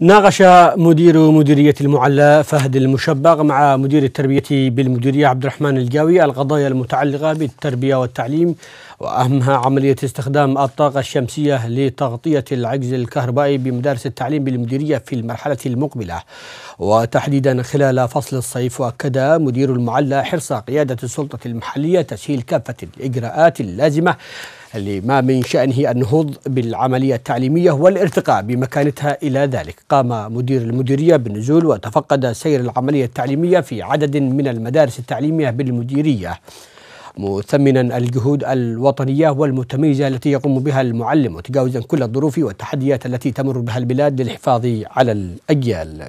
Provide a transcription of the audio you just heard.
ناقش مدير مديرية المعلى فهد المشبغ مع مدير التربية بالمديرية عبد الرحمن الجاوي القضايا المتعلقة بالتربية والتعليم وأهمها عملية استخدام الطاقة الشمسية لتغطية العجز الكهربائي بمدارس التعليم بالمديرية في المرحلة المقبلة وتحديدا خلال فصل الصيف وأكد مدير المعلى حرص قيادة السلطة المحلية تسهيل كافة الإجراءات اللازمة اللي ما من شأنه النهوض بالعملية التعليمية والارتقاء بمكانتها إلى ذلك قام مدير المديرية بالنزول وتفقد سير العملية التعليمية في عدد من المدارس التعليمية بالمديرية مثمنا الجهود الوطنية والمتميزة التي يقوم بها المعلم وتجاوزا كل الظروف والتحديات التي تمر بها البلاد للحفاظ على الأجيال